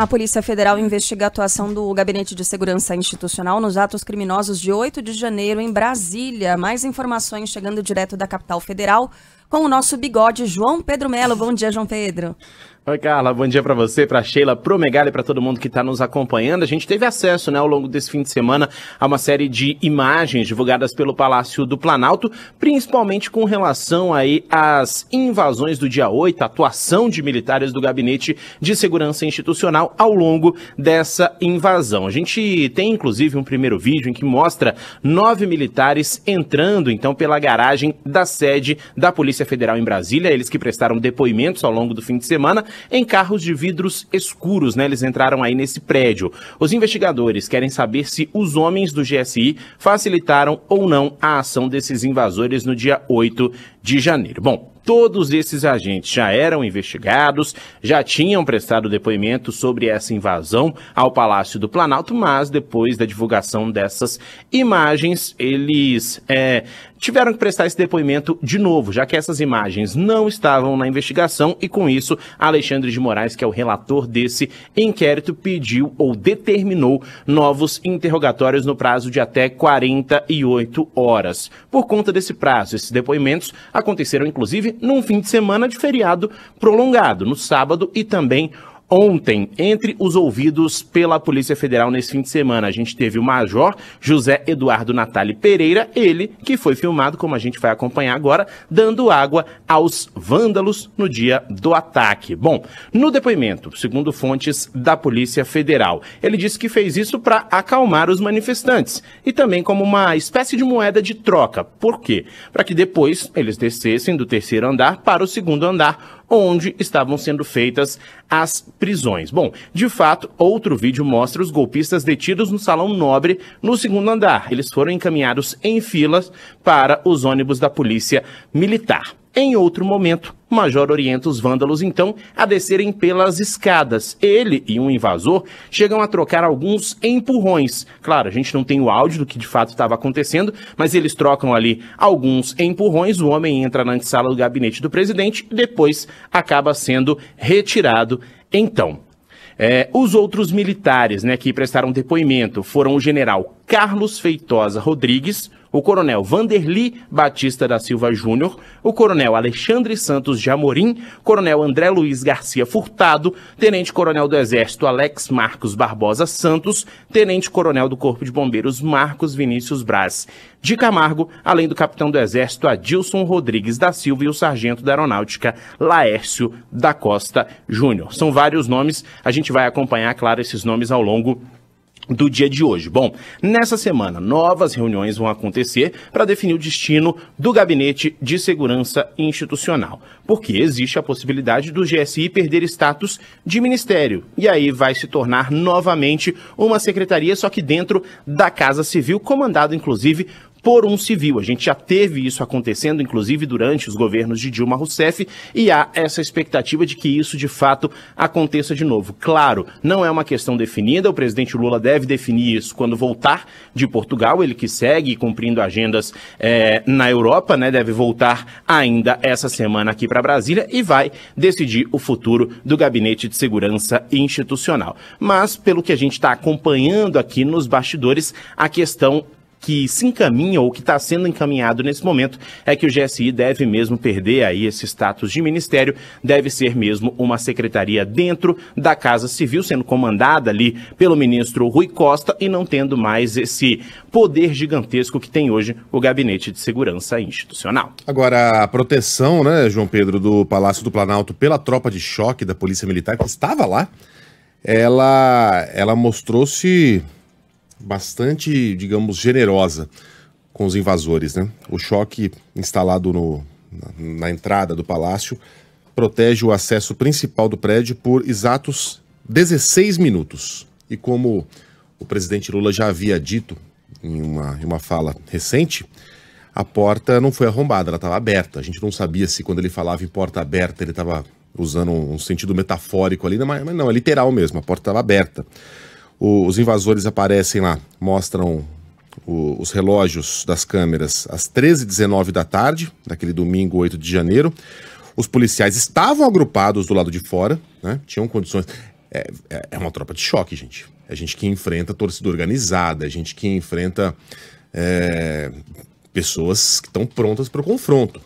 A Polícia Federal investiga a atuação do Gabinete de Segurança Institucional nos atos criminosos de 8 de janeiro em Brasília. Mais informações chegando direto da capital federal com o nosso bigode João Pedro Melo. Bom dia, João Pedro. Oi, Carla, bom dia para você, para Sheila, pro Megali, para todo mundo que está nos acompanhando. A gente teve acesso, né, ao longo desse fim de semana a uma série de imagens divulgadas pelo Palácio do Planalto, principalmente com relação aí às invasões do dia 8, a atuação de militares do Gabinete de Segurança Institucional ao longo dessa invasão. A gente tem inclusive um primeiro vídeo em que mostra nove militares entrando então pela garagem da sede da Polícia Federal em Brasília, eles que prestaram depoimentos ao longo do fim de semana em carros de vidros escuros, né? Eles entraram aí nesse prédio. Os investigadores querem saber se os homens do GSI facilitaram ou não a ação desses invasores no dia 8 de janeiro. Bom, todos esses agentes já eram investigados, já tinham prestado depoimento sobre essa invasão ao Palácio do Planalto, mas depois da divulgação dessas imagens, eles é, tiveram que prestar esse depoimento de novo, já que essas imagens não estavam na investigação e com isso Alexandre de Moraes, que é o relator desse inquérito, pediu ou determinou novos interrogatórios no prazo de até 48 horas. Por conta desse prazo, esses depoimentos aconteceram inclusive num fim de semana de feriado prolongado, no sábado e também ontem entre os ouvidos pela Polícia Federal nesse fim de semana. A gente teve o Major José Eduardo Natali Pereira, ele que foi filmado, como a gente vai acompanhar agora, dando água aos vândalos no dia do ataque. Bom, no depoimento, segundo fontes da Polícia Federal, ele disse que fez isso para acalmar os manifestantes e também como uma espécie de moeda de troca. Por quê? Para que depois eles descessem do terceiro andar para o segundo andar onde estavam sendo feitas as prisões. Bom, de fato, outro vídeo mostra os golpistas detidos no salão nobre no segundo andar. Eles foram encaminhados em filas para os ônibus da polícia militar. Em outro momento, Major orienta os vândalos, então, a descerem pelas escadas. Ele e um invasor chegam a trocar alguns empurrões. Claro, a gente não tem o áudio do que de fato estava acontecendo, mas eles trocam ali alguns empurrões. O homem entra na sala do gabinete do presidente e depois acaba sendo retirado. Então, é, os outros militares né, que prestaram depoimento foram o general Carlos Feitosa Rodrigues, o coronel Vanderli Batista da Silva Júnior, o coronel Alexandre Santos de Amorim, coronel André Luiz Garcia Furtado, tenente-coronel do Exército Alex Marcos Barbosa Santos, tenente-coronel do Corpo de Bombeiros Marcos Vinícius Braz de Camargo, além do capitão do Exército Adilson Rodrigues da Silva e o sargento da Aeronáutica Laércio da Costa Júnior. São vários nomes, a gente vai acompanhar, claro, esses nomes ao longo do dia de hoje. Bom, nessa semana, novas reuniões vão acontecer para definir o destino do Gabinete de Segurança Institucional, porque existe a possibilidade do GSI perder status de ministério e aí vai se tornar novamente uma secretaria, só que dentro da Casa Civil, comandado inclusive por um civil. A gente já teve isso acontecendo, inclusive durante os governos de Dilma Rousseff, e há essa expectativa de que isso de fato aconteça de novo. Claro, não é uma questão definida, o presidente Lula deve definir isso quando voltar de Portugal, ele que segue cumprindo agendas é, na Europa, né, deve voltar ainda essa semana aqui para Brasília e vai decidir o futuro do Gabinete de Segurança Institucional. Mas, pelo que a gente está acompanhando aqui nos bastidores, a questão que se encaminha ou que está sendo encaminhado nesse momento é que o GSI deve mesmo perder aí esse status de ministério, deve ser mesmo uma secretaria dentro da Casa Civil, sendo comandada ali pelo ministro Rui Costa e não tendo mais esse poder gigantesco que tem hoje o Gabinete de Segurança Institucional. Agora, a proteção, né, João Pedro, do Palácio do Planalto pela tropa de choque da Polícia Militar que estava lá, ela, ela mostrou-se bastante, digamos, generosa com os invasores. Né? O choque instalado no, na, na entrada do palácio protege o acesso principal do prédio por exatos 16 minutos. E como o presidente Lula já havia dito em uma, em uma fala recente, a porta não foi arrombada, ela estava aberta. A gente não sabia se quando ele falava em porta aberta ele estava usando um, sentido metafórico ali, né? mas, mas não, é literal mesmo, a porta estava aberta. O, os invasores aparecem lá, mostram o, os relógios das câmeras às 13h19 da tarde, daquele domingo 8 de janeiro. Os policiais estavam agrupados do lado de fora, né? tinham condições. É, é, é uma tropa de choque, gente. É gente que enfrenta torcida organizada, é gente que enfrenta é, pessoas que estão prontas para o confronto.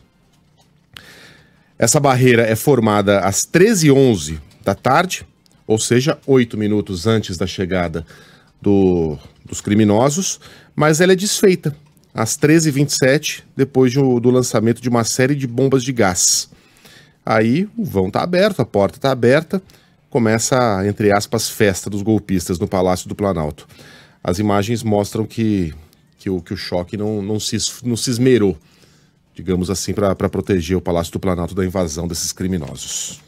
Essa barreira é formada às 13h11 da tarde ou seja, oito minutos antes da chegada do, dos criminosos, mas ela é desfeita às 13h27, depois de, do lançamento de uma série de bombas de gás. Aí o vão está aberto, a porta está aberta, começa, a, entre aspas, festa dos golpistas no Palácio do Planalto. As imagens mostram que, que, o, que o choque não, não, se, não se esmerou, digamos assim, para proteger o Palácio do Planalto da invasão desses criminosos.